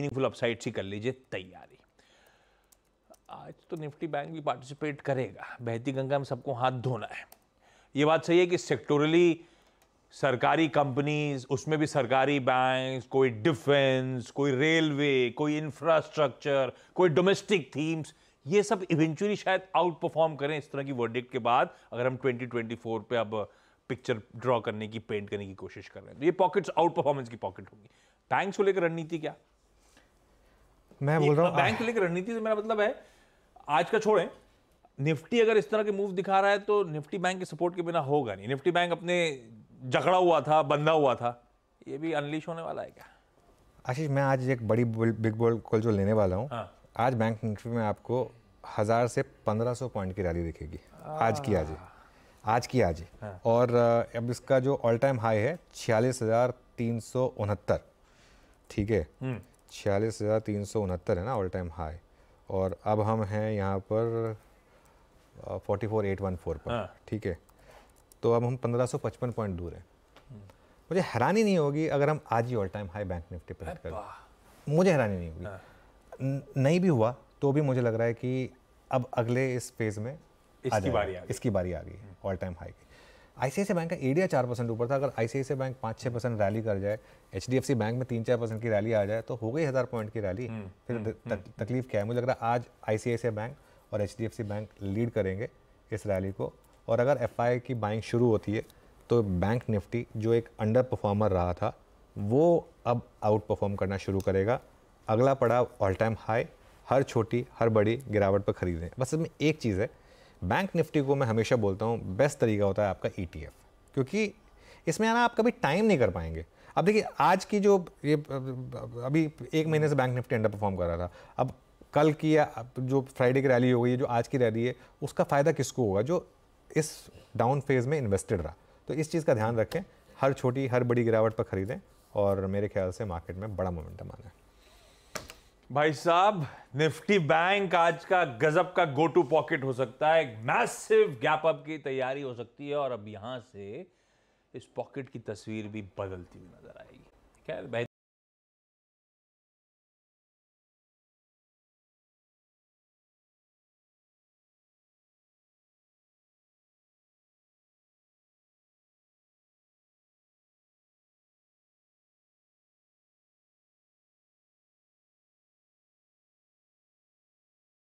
Meaningful upside सी कर लीजिए तैयारी आज तो निफ्टी बैंक भी पार्टिसिपेट करेगा बहती गंगा में सबको हाथ धोना है ये बात सही है कि सेक्टोरली सरकारी कंपनीज उसमें भी सरकारी बैंक कोई डिफेंस कोई रेलवे कोई इंफ्रास्ट्रक्चर कोई डोमेस्टिक थीम्स ये सब इवेंचुअली शायद आउट परफॉर्म करें इस तरह की वर्डिक्ट के बाद अगर हम 2024 पे अब पिक्चर ड्रॉ करने की पेंट करने की कोशिश कर रहे हैं तो ये पॉकेट्स आउट परफॉर्मेंस की पॉकेट होंगी बैंक्स को लेकर रणनीति क्या मैं बोल रहा हूँ बैंक लेकर रणनीति से मेरा मतलब है आज का छोड़े निफ्टी अगर इस तरह के मूव दिखा रहा है तो निफ्टी बैंक के सपोर्ट के बिना होगा नहीं निफ्टी बैंक अपने जकड़ा हुआ था बंधा हुआ था ये भी अनलिश होने वाला है क्या आशीष मैं आज एक बड़ी बिग बॉल कॉल जो लेने वाला हूँ हाँ। आज बैंक निफ्टी में आपको हज़ार से पंद्रह सौ पॉइंट की रैली दिखेगी आज की आज आज की आज हाँ। और अब इसका जो ऑल टाइम हाई है छियालीस हज़ार तीन सौ उनहत्तर ठीक है हम्म। छियालीस हज़ार तीन सौ उनहत्तर है ना ऑल टाइम हाई और अब हम हैं यहाँ पर forty four eight one four पर हाँ। ठीक है तो अब हम पंद्रह सौ पचपन पॉइंट दूर हैं मुझे हैरानी नहीं होगी अगर हम आज ही all time high bank Nifty पर करें मुझे हैरानी नहीं होगी हाँ। नहीं भी हुआ तो भी मुझे लग रहा है कि अब अगले इस फेज़ में इसकी बारी इसकी बारी आ गई ऑल टाइम हाई की आईसीआईसी बैंक का एडिया चार परसेंट ऊपर था अगर आईसीआईसी बैंक पाँच छः परसेंट रैली कर जाए एच बैंक में तीन चार परसेंट की रैली आ जाए तो हो गई हज़ार पॉइंट की रैली हम्म, फिर हम्म, हम्म। तक, तकलीफ क्या है मुझे लग रहा है आज आई बैंक और एच बैंक लीड करेंगे इस रैली को और अगर एफ की बाइंग शुरू होती है तो बैंक निफ्टी जो एक अंडर परफॉर्मर रहा था वो अब आउट परफॉर्म करना शुरू करेगा अगला पड़ाव ऑल टाइम हाई हर छोटी हर बड़ी गिरावट पर खरीदें बस इसमें एक चीज़ है बैंक निफ्टी को मैं हमेशा बोलता हूँ बेस्ट तरीका होता है आपका ई e क्योंकि इसमें आना आप कभी टाइम नहीं कर पाएंगे अब देखिए आज की जो ये अभी एक महीने से बैंक निफ्टी अंडर परफॉर्म कर रहा था अब कल की या जो फ्राइडे की रैली हो गई है जो आज की रैली है उसका फ़ायदा किसको होगा जो इस डाउन फेज में इन्वेस्टेड रहा तो इस चीज़ का ध्यान रखें हर छोटी हर बड़ी गिरावट पर खरीदें और मेरे ख्याल से मार्केट में बड़ा मोमेंटम आना है भाई साहब निफ्टी बैंक आज का गजब का गो टू पॉकेट हो सकता है एक मैसिव गैप अप की तैयारी हो सकती है और अब यहां से इस पॉकेट की तस्वीर भी बदलती हुई नजर आएगी खैर